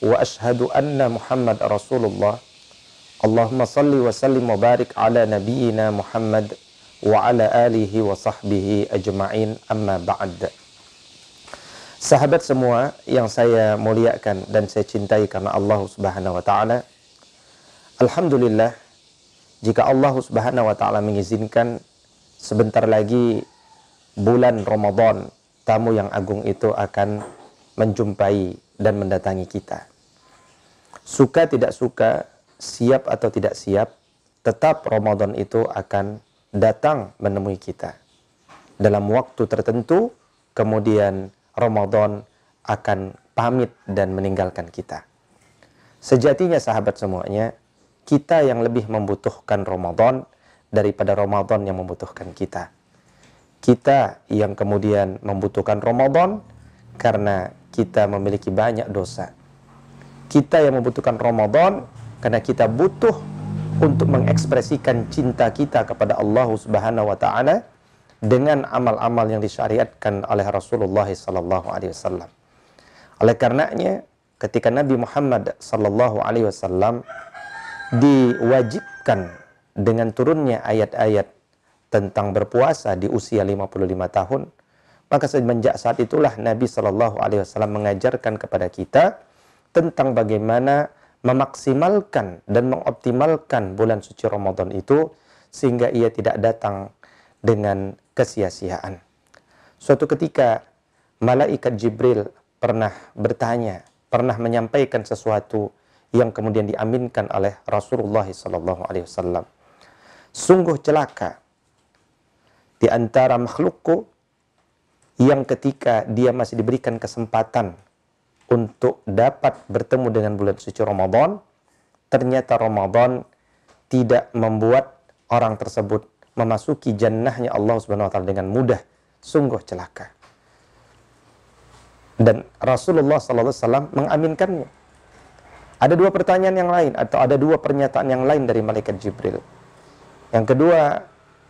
وأشهد أن محمد رسول الله اللهم صل ala nabiyina على نبينا محمد وعلى آله sahbihi أجمعين أما بعد Sahabat semua yang saya muliakan dan saya cintai karena Allah Subhanahu wa taala. Alhamdulillah jika Allah Subhanahu wa taala mengizinkan sebentar lagi bulan Ramadan tamu yang agung itu akan menjumpai dan mendatangi kita suka tidak suka, siap atau tidak siap, tetap Ramadan itu akan datang menemui kita. Dalam waktu tertentu, kemudian Ramadan akan pamit dan meninggalkan kita. Sejatinya sahabat semuanya, kita yang lebih membutuhkan Ramadan daripada Ramadan yang membutuhkan kita. Kita yang kemudian membutuhkan Ramadan karena kita memiliki banyak dosa kita yang membutuhkan Ramadan karena kita butuh untuk mengekspresikan cinta kita kepada Allah Subhanahu wa taala dengan amal-amal yang disyariatkan oleh Rasulullah sallallahu alaihi wasallam. Oleh karenanya ketika Nabi Muhammad sallallahu alaihi wasallam diwajibkan dengan turunnya ayat-ayat tentang berpuasa di usia 55 tahun, maka semenjak saat itulah Nabi Shallallahu Alaihi Wasallam mengajarkan kepada kita tentang bagaimana memaksimalkan dan mengoptimalkan bulan suci Ramadan itu sehingga ia tidak datang dengan kesia-siaan. Suatu ketika malaikat Jibril pernah bertanya, pernah menyampaikan sesuatu yang kemudian diaminkan oleh Rasulullah Sallallahu Alaihi Wasallam. Sungguh celaka di antara makhlukku yang ketika dia masih diberikan kesempatan untuk dapat bertemu dengan bulan suci Ramadan, ternyata Ramadan tidak membuat orang tersebut memasuki jannahnya Allah Subhanahu wa taala dengan mudah, sungguh celaka. Dan Rasulullah sallallahu alaihi wasallam mengaminkannya. Ada dua pertanyaan yang lain atau ada dua pernyataan yang lain dari malaikat Jibril. Yang kedua,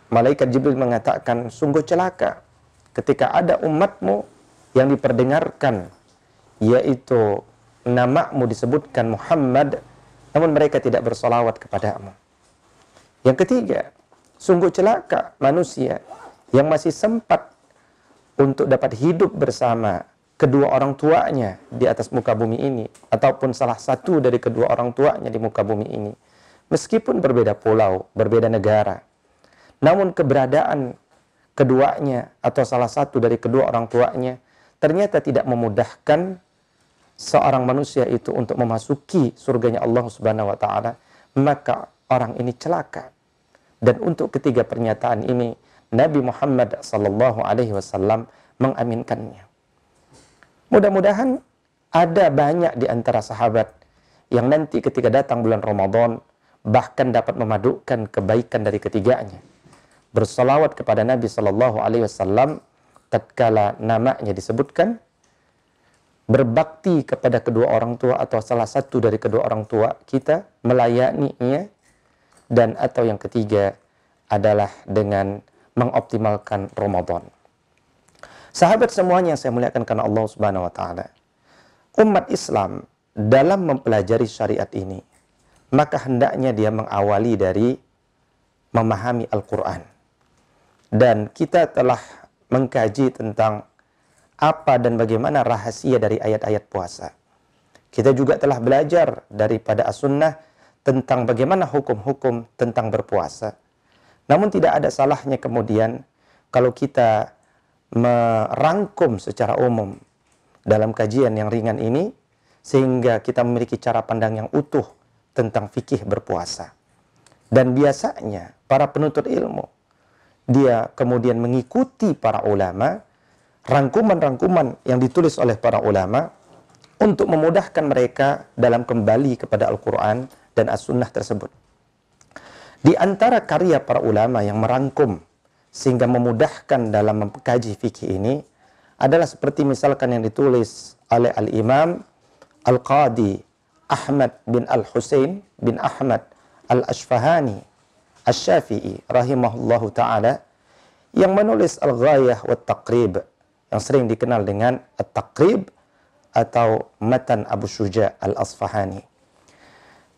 malaikat Jibril mengatakan sungguh celaka ketika ada umatmu yang diperdengarkan yaitu namamu disebutkan Muhammad namun mereka tidak bersolawat kepadamu. Yang ketiga, sungguh celaka manusia yang masih sempat untuk dapat hidup bersama kedua orang tuanya di atas muka bumi ini ataupun salah satu dari kedua orang tuanya di muka bumi ini meskipun berbeda pulau, berbeda negara. Namun keberadaan keduanya atau salah satu dari kedua orang tuanya ternyata tidak memudahkan seorang manusia itu untuk memasuki surganya Allah Subhanahu wa taala, maka orang ini celaka. Dan untuk ketiga pernyataan ini, Nabi Muhammad sallallahu alaihi wasallam mengaminkannya. Mudah-mudahan ada banyak di antara sahabat yang nanti ketika datang bulan Ramadan bahkan dapat memadukan kebaikan dari ketiganya. bersalawat kepada Nabi Sallallahu Alaihi Wasallam tatkala namanya disebutkan berbakti kepada kedua orang tua atau salah satu dari kedua orang tua kita melayaninya dan atau yang ketiga adalah dengan mengoptimalkan Ramadan. Sahabat semuanya yang saya muliakan karena Allah Subhanahu wa taala. Umat Islam dalam mempelajari syariat ini maka hendaknya dia mengawali dari memahami Al-Qur'an. Dan kita telah mengkaji tentang apa dan bagaimana rahasia dari ayat-ayat puasa. Kita juga telah belajar daripada as-sunnah tentang bagaimana hukum-hukum tentang berpuasa. Namun tidak ada salahnya kemudian kalau kita merangkum secara umum dalam kajian yang ringan ini sehingga kita memiliki cara pandang yang utuh tentang fikih berpuasa. Dan biasanya para penuntut ilmu dia kemudian mengikuti para ulama rangkuman-rangkuman yang ditulis oleh para ulama untuk memudahkan mereka dalam kembali kepada Al-Quran dan As-Sunnah tersebut. Di antara karya para ulama yang merangkum sehingga memudahkan dalam mengkaji fikih ini adalah seperti misalkan yang ditulis oleh Al-Imam Al-Qadi Ahmad bin Al-Husain bin Ahmad Al-Ashfahani Al-Syafi'i rahimahullahu ta'ala yang menulis Al-Ghayah wa Taqrib yang sering dikenal dengan At-Taqrib atau Matan Abu Suja Al-Asfahani.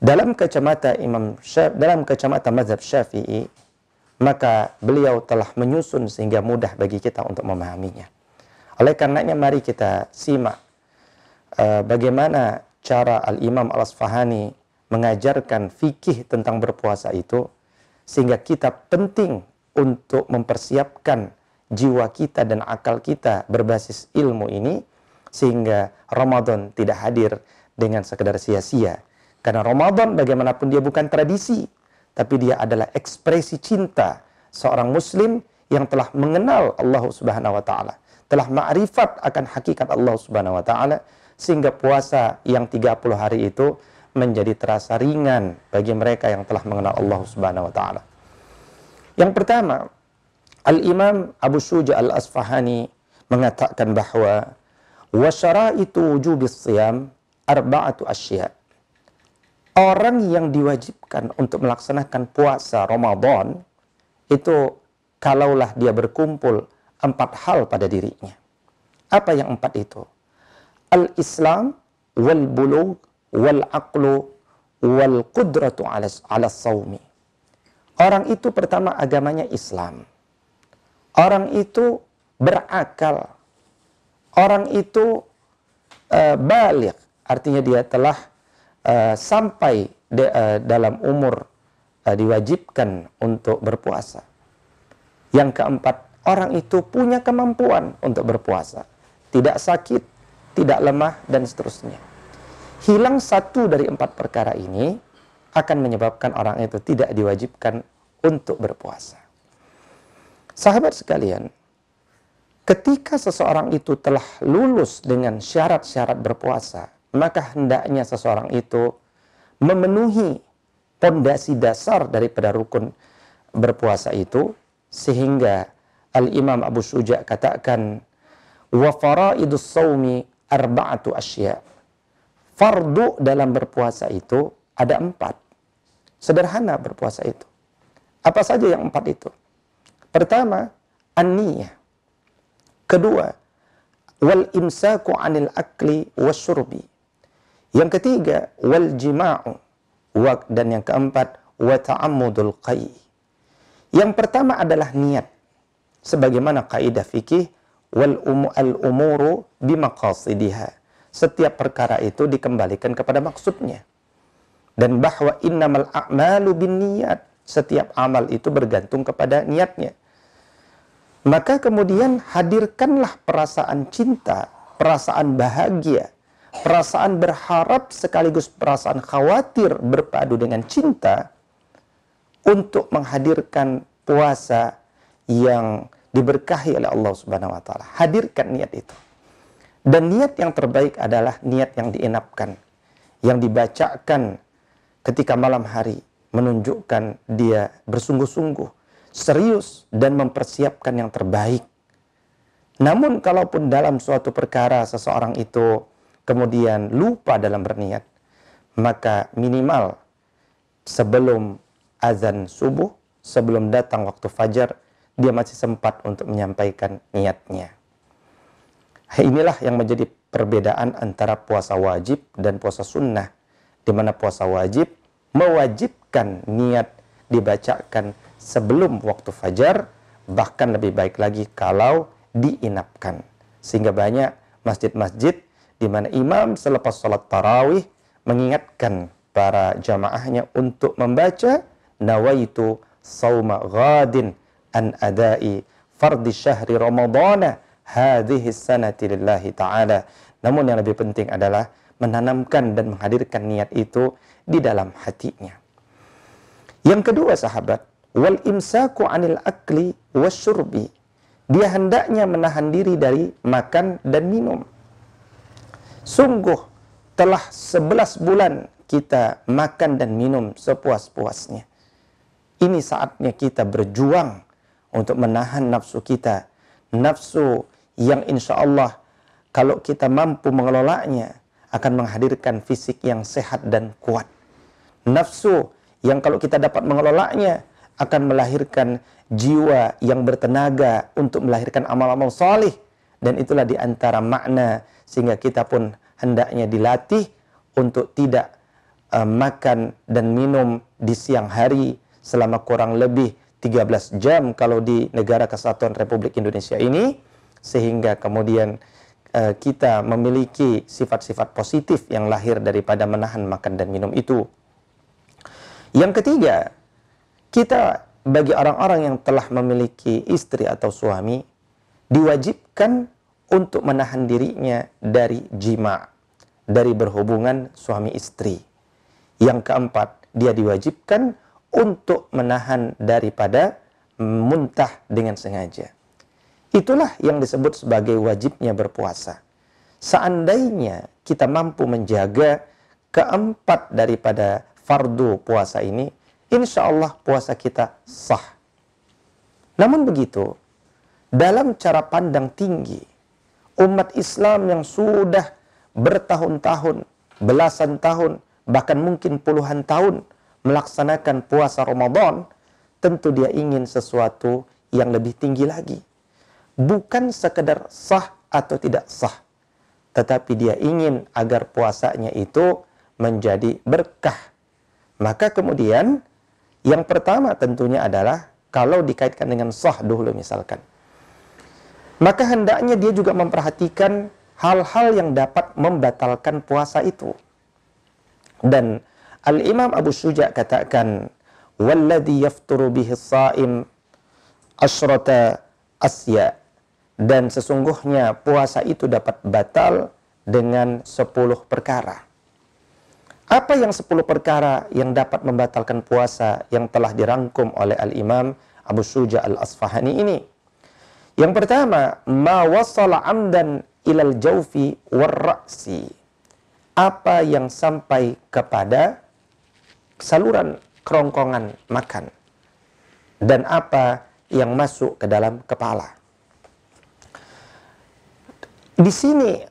Dalam kacamata Imam Syaf, dalam kacamata mazhab Syafi'i, maka beliau telah menyusun sehingga mudah bagi kita untuk memahaminya. Oleh karenanya mari kita simak eh, bagaimana cara Al-Imam Al-Asfahani mengajarkan fikih tentang berpuasa itu sehingga kita penting untuk mempersiapkan jiwa kita dan akal kita berbasis ilmu ini sehingga Ramadan tidak hadir dengan sekedar sia-sia. Karena Ramadan bagaimanapun dia bukan tradisi, tapi dia adalah ekspresi cinta seorang muslim yang telah mengenal Allah Subhanahu wa taala, telah ma'rifat akan hakikat Allah Subhanahu wa taala sehingga puasa yang 30 hari itu menjadi terasa ringan bagi mereka yang telah mengenal Allah Subhanahu wa taala. Yang pertama, Al-Imam Abu Suja Al-Asfahani mengatakan bahwa wasyara itu wujubis siyam arba'atu asya. Orang yang diwajibkan untuk melaksanakan puasa Ramadan itu kalaulah dia berkumpul empat hal pada dirinya. Apa yang empat itu? Al-Islam wal bulugh wal aqlu wal qudratu ala ala saumi. Orang itu pertama agamanya Islam. Orang itu berakal. Orang itu uh, balik. Artinya dia telah uh, sampai de, uh, dalam umur uh, diwajibkan untuk berpuasa. Yang keempat, orang itu punya kemampuan untuk berpuasa. Tidak sakit, tidak lemah, dan seterusnya. Hilang satu dari empat perkara ini akan menyebabkan orang itu tidak diwajibkan untuk berpuasa. Sahabat sekalian, ketika seseorang itu telah lulus dengan syarat-syarat berpuasa, maka hendaknya seseorang itu memenuhi pondasi dasar daripada rukun berpuasa itu sehingga Al-Imam Abu Suja katakan wafara faraidus saumi arba'atu asya. Fardu dalam berpuasa itu ada empat. Sederhana berpuasa itu. Apa saja yang empat itu? Pertama, an-niyah. Kedua, wal imsaku anil akli wasyurbi. Yang ketiga, wal jima'u. Dan yang keempat, wa ta'ammudul qai. Yang pertama adalah niat. Sebagaimana kaidah fikih, wal umu al umuru bimaqasidiha. Setiap perkara itu dikembalikan kepada maksudnya. Dan bahwa innamal a'malu bin niat. Setiap amal itu bergantung kepada niatnya. Maka kemudian hadirkanlah perasaan cinta, perasaan bahagia, perasaan berharap sekaligus perasaan khawatir berpadu dengan cinta untuk menghadirkan puasa yang diberkahi oleh Allah Subhanahu wa taala. Hadirkan niat itu. Dan niat yang terbaik adalah niat yang dienapkan, yang dibacakan ketika malam hari menunjukkan dia bersungguh-sungguh serius dan mempersiapkan yang terbaik. Namun kalaupun dalam suatu perkara seseorang itu kemudian lupa dalam berniat, maka minimal sebelum azan subuh, sebelum datang waktu fajar, dia masih sempat untuk menyampaikan niatnya. Inilah yang menjadi perbedaan antara puasa wajib dan puasa sunnah, di mana puasa wajib mewajibkan niat dibacakan sebelum waktu fajar, bahkan lebih baik lagi kalau diinapkan. Sehingga banyak masjid-masjid di mana imam selepas sholat tarawih mengingatkan para jamaahnya untuk membaca nawaitu sauma ghadin an adai fardhi syahri ramadana hadhihi sanati lillahi ta'ala. Namun yang lebih penting adalah menanamkan dan menghadirkan niat itu di dalam hatinya. Yang kedua sahabat, wal imsaku anil akli wasyurbi. Dia hendaknya menahan diri dari makan dan minum. Sungguh telah sebelas bulan kita makan dan minum sepuas-puasnya. Ini saatnya kita berjuang untuk menahan nafsu kita. Nafsu yang insya Allah kalau kita mampu mengelolanya akan menghadirkan fisik yang sehat dan kuat. Nafsu yang kalau kita dapat mengelolanya akan melahirkan jiwa yang bertenaga untuk melahirkan amal-amal soleh. Dan itulah di antara makna sehingga kita pun hendaknya dilatih untuk tidak uh, makan dan minum di siang hari selama kurang lebih 13 jam kalau di negara kesatuan Republik Indonesia ini sehingga kemudian uh, kita memiliki sifat-sifat positif yang lahir daripada menahan makan dan minum itu. Yang ketiga, kita bagi orang-orang yang telah memiliki istri atau suami diwajibkan untuk menahan dirinya dari jima, dari berhubungan suami istri. Yang keempat, dia diwajibkan untuk menahan daripada muntah dengan sengaja. Itulah yang disebut sebagai wajibnya berpuasa. Seandainya kita mampu menjaga keempat daripada fardu puasa ini, insya Allah puasa kita sah. Namun begitu, dalam cara pandang tinggi, umat Islam yang sudah bertahun-tahun, belasan tahun, bahkan mungkin puluhan tahun melaksanakan puasa Ramadan, tentu dia ingin sesuatu yang lebih tinggi lagi. Bukan sekedar sah atau tidak sah, tetapi dia ingin agar puasanya itu menjadi berkah. Maka kemudian yang pertama tentunya adalah kalau dikaitkan dengan sah dulu misalkan. Maka hendaknya dia juga memperhatikan hal-hal yang dapat membatalkan puasa itu. Dan Al-Imam Abu Suja katakan, "Walladhi yafturu bihi shaim asyrata asya." Dan sesungguhnya puasa itu dapat batal dengan sepuluh perkara. Apa yang 10 perkara yang dapat membatalkan puasa yang telah dirangkum oleh Al-Imam Abu Suja Al-Asfahani ini? Yang pertama, ma wasala amdan ilal jaufi warraksi. Apa yang sampai kepada saluran kerongkongan makan dan apa yang masuk ke dalam kepala. Di sini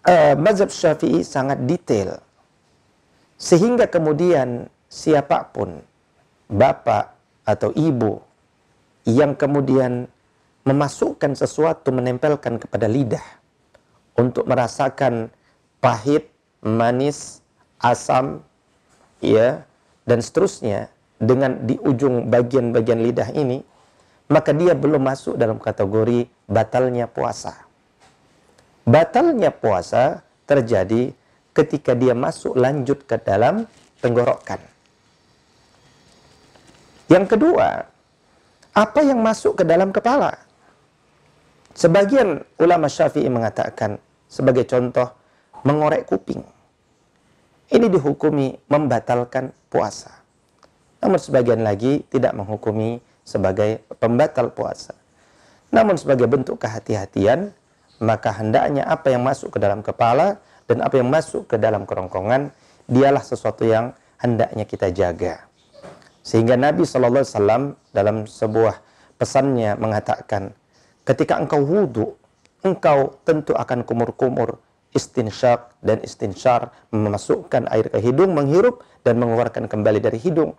uh, mazhab Syafi'i sangat detail sehingga kemudian siapapun, bapak atau ibu, yang kemudian memasukkan sesuatu menempelkan kepada lidah untuk merasakan pahit, manis, asam, ya, dan seterusnya dengan di ujung bagian-bagian lidah ini, maka dia belum masuk dalam kategori batalnya puasa. Batalnya puasa terjadi ketika dia masuk lanjut ke dalam tenggorokan. Yang kedua, apa yang masuk ke dalam kepala? Sebagian ulama Syafi'i mengatakan sebagai contoh mengorek kuping. Ini dihukumi membatalkan puasa. Namun sebagian lagi tidak menghukumi sebagai pembatal puasa. Namun sebagai bentuk kehati-hatian, maka hendaknya apa yang masuk ke dalam kepala dan apa yang masuk ke dalam kerongkongan dialah sesuatu yang hendaknya kita jaga. Sehingga Nabi Shallallahu Alaihi Wasallam dalam sebuah pesannya mengatakan, ketika engkau wudhu, engkau tentu akan kumur-kumur istinsyak dan istinsyar memasukkan air ke hidung, menghirup dan mengeluarkan kembali dari hidung.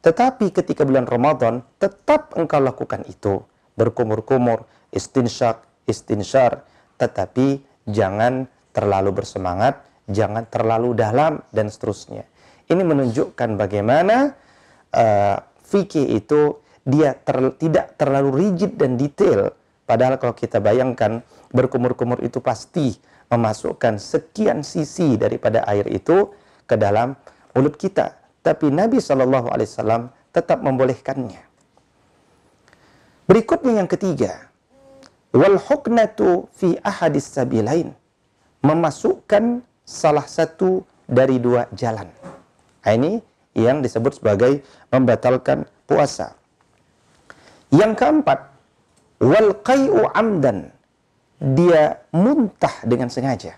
Tetapi ketika bulan Ramadan, tetap engkau lakukan itu. Berkumur-kumur, istinsyak, istinsyar. Tetapi jangan terlalu bersemangat, jangan terlalu dalam dan seterusnya. Ini menunjukkan bagaimana uh, eh, fikih itu dia ter, tidak terlalu rigid dan detail. Padahal kalau kita bayangkan berkumur-kumur itu pasti memasukkan sekian sisi daripada air itu ke dalam mulut kita. Tapi Nabi saw tetap membolehkannya. Berikutnya yang ketiga, wal huknatu fi ahadis sabilain memasukkan salah satu dari dua jalan. Nah, ini yang disebut sebagai membatalkan puasa. Yang keempat, wal qai'u amdan. Dia muntah dengan sengaja.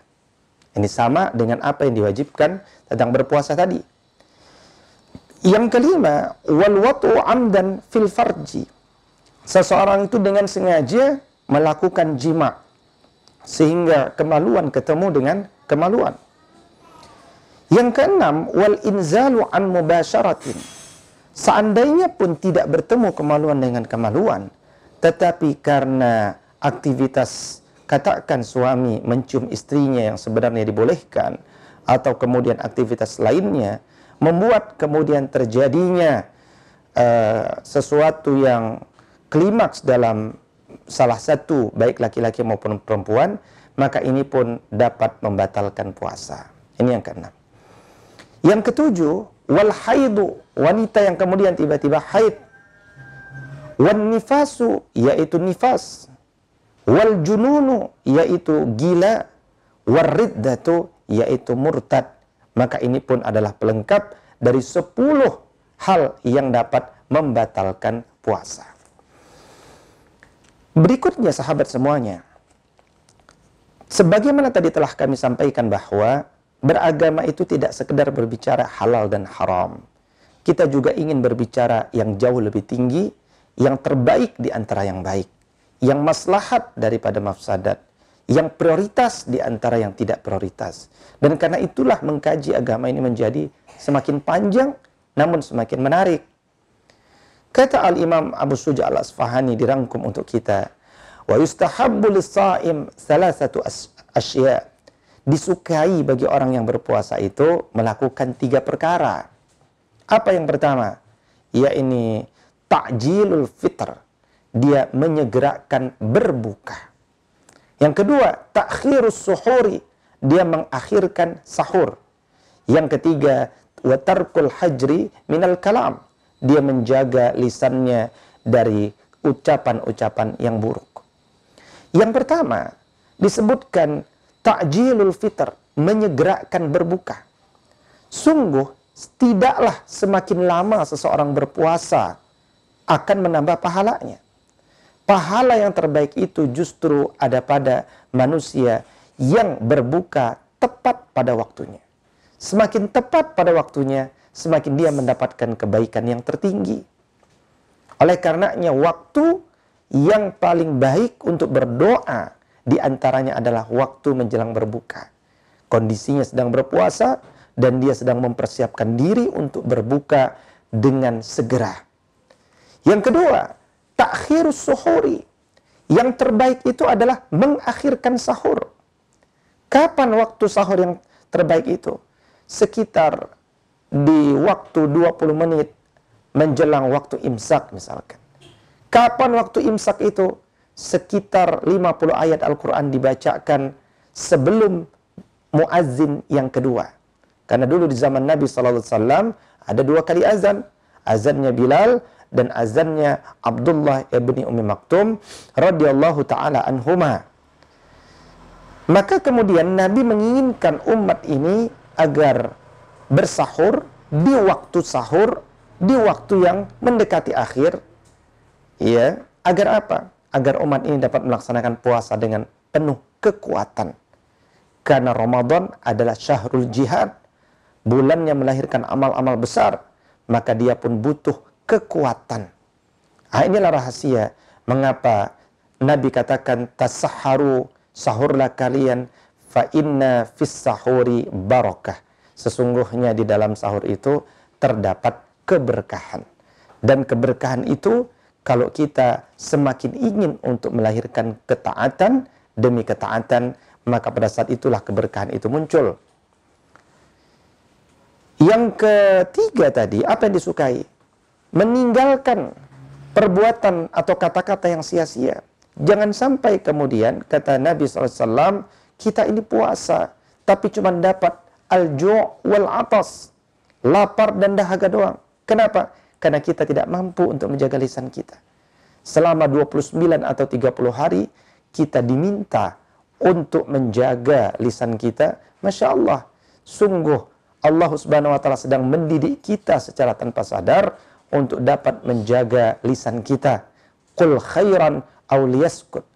Ini sama dengan apa yang diwajibkan tentang berpuasa tadi. Yang kelima, wal watu amdan fil farji. Seseorang itu dengan sengaja melakukan jima sehingga kemaluan ketemu dengan kemaluan. Yang keenam, wal inzalu an mubasharatin. Seandainya pun tidak bertemu kemaluan dengan kemaluan, tetapi karena aktivitas katakan suami mencium istrinya yang sebenarnya dibolehkan atau kemudian aktivitas lainnya membuat kemudian terjadinya uh, sesuatu yang klimaks dalam salah satu baik laki-laki maupun perempuan maka ini pun dapat membatalkan puasa. Ini yang keenam. Yang ketujuh, wal haidu, wanita yang kemudian tiba-tiba haid. Wan nifasu, yaitu nifas. Wal jununu, yaitu gila. Wal riddatu, yaitu murtad. Maka ini pun adalah pelengkap dari sepuluh hal yang dapat membatalkan puasa. Berikutnya sahabat semuanya, sebagaimana tadi telah kami sampaikan bahwa beragama itu tidak sekedar berbicara halal dan haram. Kita juga ingin berbicara yang jauh lebih tinggi, yang terbaik di antara yang baik, yang maslahat daripada mafsadat, yang prioritas di antara yang tidak prioritas. Dan karena itulah mengkaji agama ini menjadi semakin panjang namun semakin menarik. Kata Al-Imam Abu Suja Al-Asfahani dirangkum untuk kita. Wa yustahabbu lis-sa'im thalathatu asya. Disukai bagi orang yang berpuasa itu melakukan tiga perkara. Apa yang pertama? Ya ini ta'jilul fitr. Dia menyegerakan berbuka. Yang kedua, takhirus suhuri. Dia mengakhirkan sahur. Yang ketiga, watarkul hajri minal kalam dia menjaga lisannya dari ucapan-ucapan yang buruk. Yang pertama, disebutkan takjilul fitr, menyegerakan berbuka. Sungguh tidaklah semakin lama seseorang berpuasa akan menambah pahalanya. Pahala yang terbaik itu justru ada pada manusia yang berbuka tepat pada waktunya. Semakin tepat pada waktunya, semakin dia mendapatkan kebaikan yang tertinggi. Oleh karenanya waktu yang paling baik untuk berdoa di antaranya adalah waktu menjelang berbuka. Kondisinya sedang berpuasa dan dia sedang mempersiapkan diri untuk berbuka dengan segera. Yang kedua, takhirus suhuri. Yang terbaik itu adalah mengakhirkan sahur. Kapan waktu sahur yang terbaik itu? Sekitar di waktu 20 menit menjelang waktu imsak misalkan. Kapan waktu imsak itu? Sekitar 50 ayat Al-Quran dibacakan sebelum muazzin yang kedua. Karena dulu di zaman Nabi SAW ada dua kali azan. Azannya Bilal dan azannya Abdullah ibni Ummi Maktum radhiyallahu taala anhuma. Maka kemudian Nabi menginginkan umat ini agar bersahur di waktu sahur, di waktu yang mendekati akhir, ya, agar apa? Agar umat ini dapat melaksanakan puasa dengan penuh kekuatan. Karena Ramadan adalah syahrul jihad, bulan yang melahirkan amal-amal besar, maka dia pun butuh kekuatan. Nah, inilah rahasia mengapa Nabi katakan tasaharu sahurlah kalian fa inna fis sahuri barokah sesungguhnya di dalam sahur itu terdapat keberkahan. Dan keberkahan itu kalau kita semakin ingin untuk melahirkan ketaatan demi ketaatan, maka pada saat itulah keberkahan itu muncul. Yang ketiga tadi, apa yang disukai? Meninggalkan perbuatan atau kata-kata yang sia-sia. Jangan sampai kemudian, kata Nabi SAW, kita ini puasa, tapi cuma dapat al-ju' wal atas. Lapar dan dahaga doang. Kenapa? Karena kita tidak mampu untuk menjaga lisan kita. Selama 29 atau 30 hari kita diminta untuk menjaga lisan kita. Masya Allah, sungguh Allah Subhanahu wa taala sedang mendidik kita secara tanpa sadar untuk dapat menjaga lisan kita. Qul khairan awliyaskut.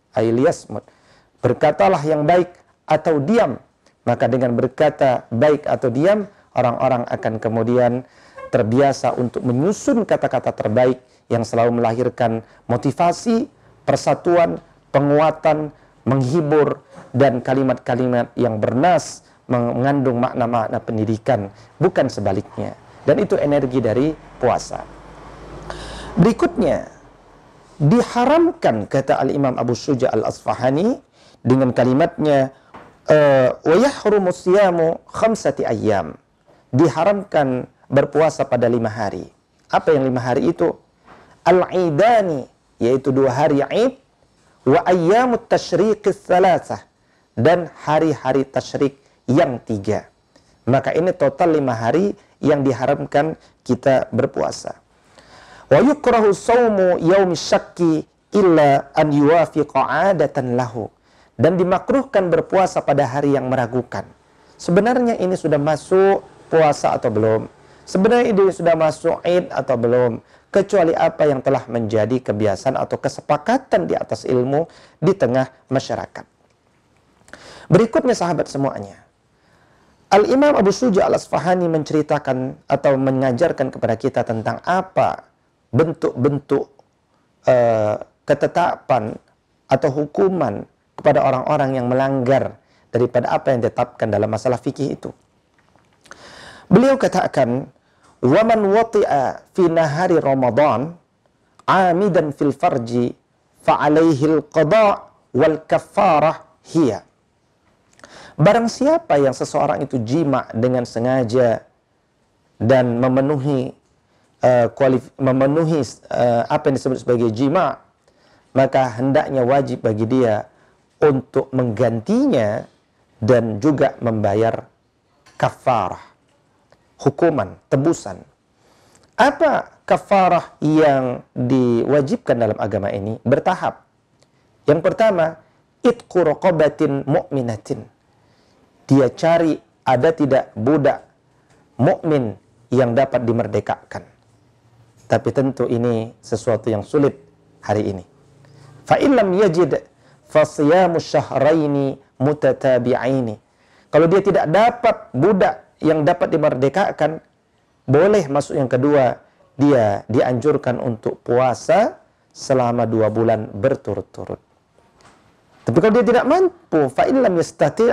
Berkatalah yang baik atau diam maka dengan berkata baik atau diam, orang-orang akan kemudian terbiasa untuk menyusun kata-kata terbaik yang selalu melahirkan motivasi, persatuan, penguatan, menghibur, dan kalimat-kalimat yang bernas mengandung makna-makna pendidikan, bukan sebaliknya. Dan itu energi dari puasa. Berikutnya, diharamkan kata Al-Imam Abu Suja Al-Asfahani dengan kalimatnya Eh, wa yahrumu siyamu khamsati Diharamkan berpuasa pada lima hari. Apa yang lima hari itu? al aidani yaitu dua hari Aid, wa ayyamut tashriqis salasah, dan hari-hari tashrik yang tiga. Maka ini total lima hari yang diharamkan kita berpuasa. Wa yukrahu sawmu syakki illa an yuwafiqa adatan lahu dan dimakruhkan berpuasa pada hari yang meragukan. Sebenarnya ini sudah masuk puasa atau belum? Sebenarnya ini sudah masuk Id atau belum? Kecuali apa yang telah menjadi kebiasaan atau kesepakatan di atas ilmu di tengah masyarakat. Berikutnya sahabat semuanya. Al-Imam Abu Suja al-Asfahani menceritakan atau mengajarkan kepada kita tentang apa bentuk-bentuk uh, ketetapan atau hukuman kepada orang-orang yang melanggar daripada apa yang ditetapkan dalam masalah fikih itu. Beliau katakan, "Waman wati'a fi nahari Ramadan amidan fil farji fa alaihi qada wal kafarah hiya." Barang siapa yang seseorang itu jima dengan sengaja dan memenuhi uh, kualif memenuhi uh, apa yang disebut sebagai jima, maka hendaknya wajib bagi dia untuk menggantinya dan juga membayar kafarah hukuman tebusan apa kafarah yang diwajibkan dalam agama ini bertahap yang pertama itqu raqabatin mu'minatin dia cari ada tidak budak mukmin yang dapat dimerdekakan tapi tentu ini sesuatu yang sulit hari ini fa yajid fasiyamu syahraini mutatabi'aini. Kalau dia tidak dapat budak yang dapat dimerdekakan, boleh masuk yang kedua. Dia dianjurkan untuk puasa selama dua bulan berturut-turut. Tapi kalau dia tidak mampu, fa'ilam yastati'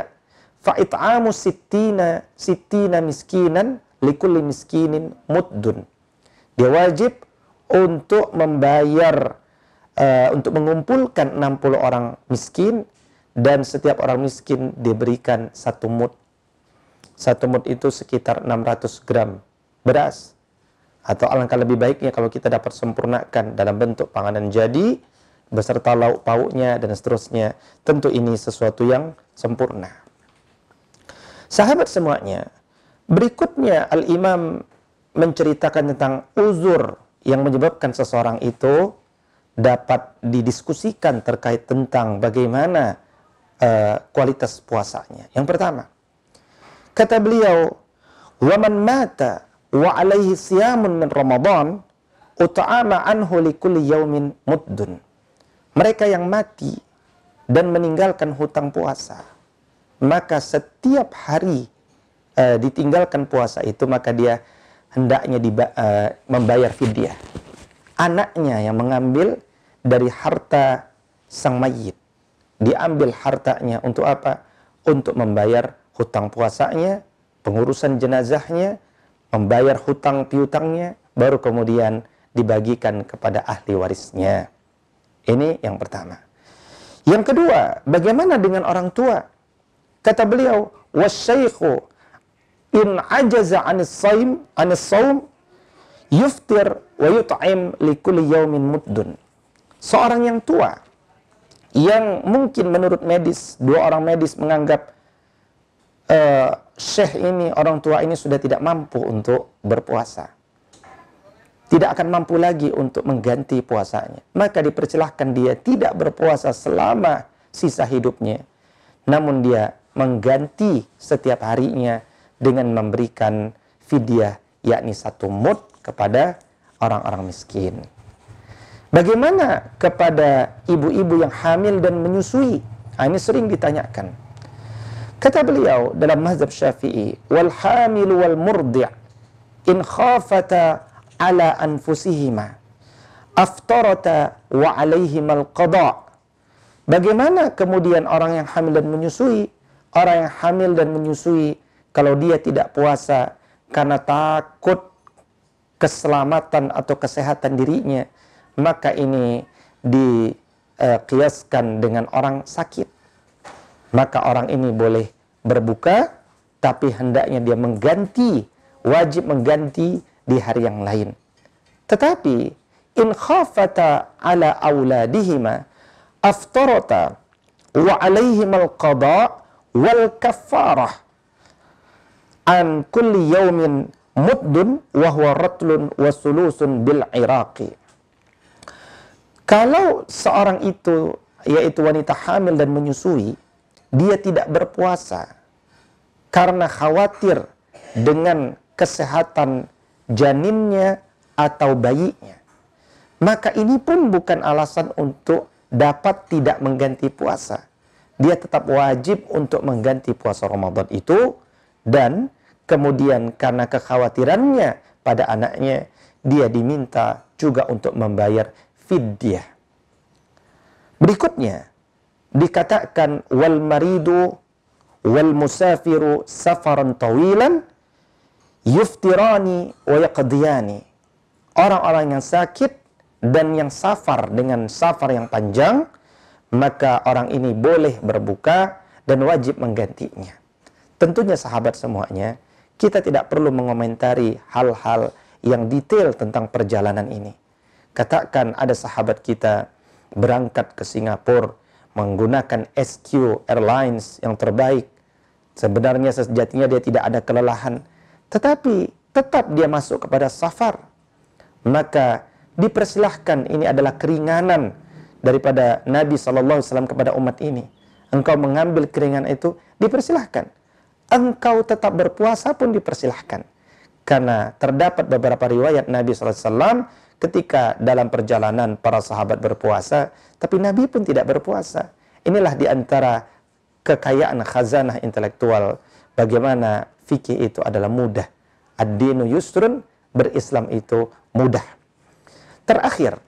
fa'it'amu sittina, sittina miskinan likulli miskinin muddun. Dia wajib untuk membayar Eh, untuk mengumpulkan 60 orang miskin dan setiap orang miskin diberikan satu mut. Satu mut itu sekitar 600 gram beras. Atau alangkah lebih baiknya kalau kita dapat sempurnakan dalam bentuk panganan jadi beserta lauk pauknya dan seterusnya. Tentu ini sesuatu yang sempurna. Sahabat semuanya, berikutnya Al-Imam menceritakan tentang uzur yang menyebabkan seseorang itu dapat didiskusikan terkait tentang bagaimana uh, kualitas puasanya. Yang pertama, kata beliau, "Waman mata wa alaihi siyamun min Ramadan, utaama anhu likulli yaumin muddun." Mereka yang mati dan meninggalkan hutang puasa, maka setiap hari uh, ditinggalkan puasa itu maka dia hendaknya diba- uh, membayar fidyah anaknya yang mengambil dari harta sang mayit. Diambil hartanya untuk apa? Untuk membayar hutang puasanya, pengurusan jenazahnya, membayar hutang piutangnya, baru kemudian dibagikan kepada ahli warisnya. Ini yang pertama. Yang kedua, bagaimana dengan orang tua? Kata beliau, "Wasyaikhu in ajaza 'anis saim 'anis saum yuftir wa yut'im likulli yaumin muddun. Seorang yang tua yang mungkin menurut medis, dua orang medis menganggap uh, syekh ini, orang tua ini sudah tidak mampu untuk berpuasa. Tidak akan mampu lagi untuk mengganti puasanya. Maka dipercelahkan dia tidak berpuasa selama sisa hidupnya. Namun dia mengganti setiap harinya dengan memberikan fidyah yakni satu mud kepada orang-orang miskin. Bagaimana kepada ibu-ibu yang hamil dan menyusui? Nah, ini sering ditanyakan. Kata beliau dalam mazhab Syafi'i, wal hamil wal murdi' in khafata ala anfusihima aftarata wa alaihimal qada. Bagaimana kemudian orang yang hamil dan menyusui, orang yang hamil dan menyusui kalau dia tidak puasa karena takut keselamatan atau kesehatan dirinya, maka ini dikiaskan uh, dengan orang sakit. Maka orang ini boleh berbuka, tapi hendaknya dia mengganti, wajib mengganti di hari yang lain. Tetapi, in khafata ala awladihima, aftarata wa al qada wal kafarah an kulli yawmin muddun wa huwa ratlun bil iraqi. Kalau seorang itu yaitu wanita hamil dan menyusui, dia tidak berpuasa karena khawatir dengan kesehatan janinnya atau bayinya. Maka ini pun bukan alasan untuk dapat tidak mengganti puasa. Dia tetap wajib untuk mengganti puasa Ramadan itu dan Kemudian karena kekhawatirannya pada anaknya, dia diminta juga untuk membayar fidyah. Berikutnya, dikatakan wal maridu wal musafiru safaran tawilan yuftirani wa yaqdiyani. Orang-orang yang sakit dan yang safar dengan safar yang panjang, maka orang ini boleh berbuka dan wajib menggantinya. Tentunya sahabat semuanya, kita tidak perlu mengomentari hal-hal yang detail tentang perjalanan ini. Katakan ada sahabat kita berangkat ke Singapura menggunakan SQ Airlines yang terbaik. Sebenarnya sejatinya dia tidak ada kelelahan, tetapi tetap dia masuk kepada safar. Maka dipersilahkan ini adalah keringanan daripada Nabi SAW kepada umat ini. Engkau mengambil keringanan itu, dipersilahkan engkau tetap berpuasa pun dipersilahkan. Karena terdapat beberapa riwayat Nabi SAW ketika dalam perjalanan para sahabat berpuasa, tapi Nabi pun tidak berpuasa. Inilah di antara kekayaan khazanah intelektual. Bagaimana fikih itu adalah mudah. Ad-dinu yusrun, berislam itu mudah. Terakhir,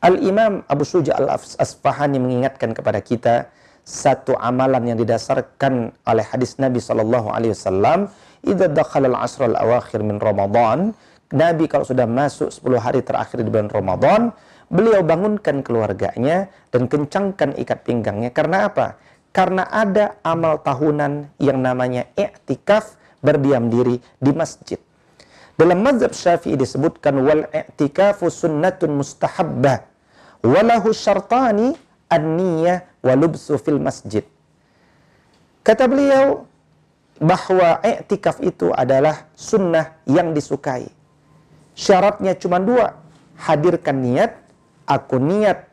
Al-Imam Abu Suja Al-Asfahani mengingatkan kepada kita satu amalan yang didasarkan oleh hadis Nabi Shallallahu Alaihi Wasallam idza dakhala al-ashr al-awakhir min Ramadan Nabi kalau sudah masuk 10 hari terakhir di bulan Ramadan beliau bangunkan keluarganya dan kencangkan ikat pinggangnya karena apa? Karena ada amal tahunan yang namanya i'tikaf berdiam diri di masjid. Dalam mazhab Syafi'i disebutkan wal i'tikafu sunnatun mustahabbah walahu syartani an-niyyah walubsu fil masjid. Kata beliau bahwa i'tikaf itu adalah sunnah yang disukai. Syaratnya cuma dua, hadirkan niat, aku niat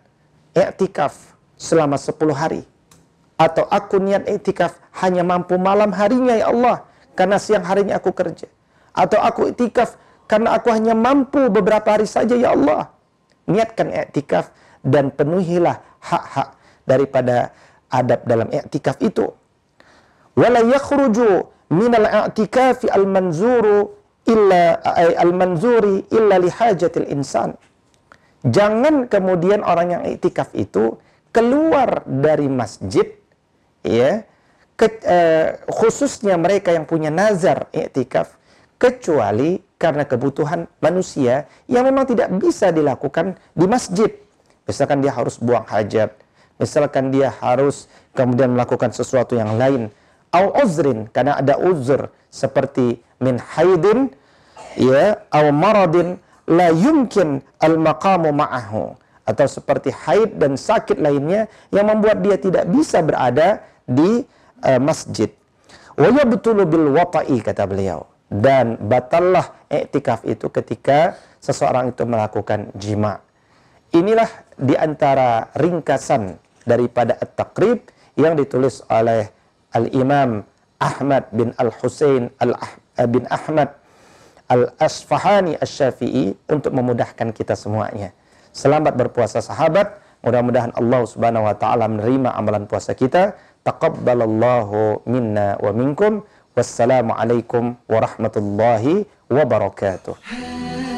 i'tikaf selama 10 hari. Atau aku niat i'tikaf hanya mampu malam harinya ya Allah, karena siang harinya aku kerja. Atau aku i'tikaf karena aku hanya mampu beberapa hari saja ya Allah. Niatkan i'tikaf dan penuhilah hak-hak daripada adab dalam i'tikaf itu. Wala yakhruju minal i'tikafi al-manzuru illa al-manzuri illa lihajatil insan. Jangan kemudian orang yang i'tikaf itu keluar dari masjid ya ke, eh, khususnya mereka yang punya nazar i'tikaf kecuali karena kebutuhan manusia yang memang tidak bisa dilakukan di masjid. Misalkan dia harus buang hajat, misalkan dia harus kemudian melakukan sesuatu yang lain au uzrin karena ada uzur seperti min haidin ya au maradin la yumkin al maqamu ma'ahu atau seperti haid dan sakit lainnya yang membuat dia tidak bisa berada di uh, masjid wa yabtulu bil wata'i kata beliau dan batallah iktikaf itu ketika seseorang itu melakukan jima. Inilah di antara ringkasan daripada At-Taqrib yang ditulis oleh Al-Imam Ahmad bin Al-Husain Al eh, bin Ahmad Al-Asfahani Asy-Syafi'i untuk memudahkan kita semuanya. Selamat berpuasa sahabat, mudah-mudahan Allah Subhanahu wa taala menerima amalan puasa kita. Taqabbalallahu minna wa minkum. Wassalamualaikum warahmatullahi wabarakatuh.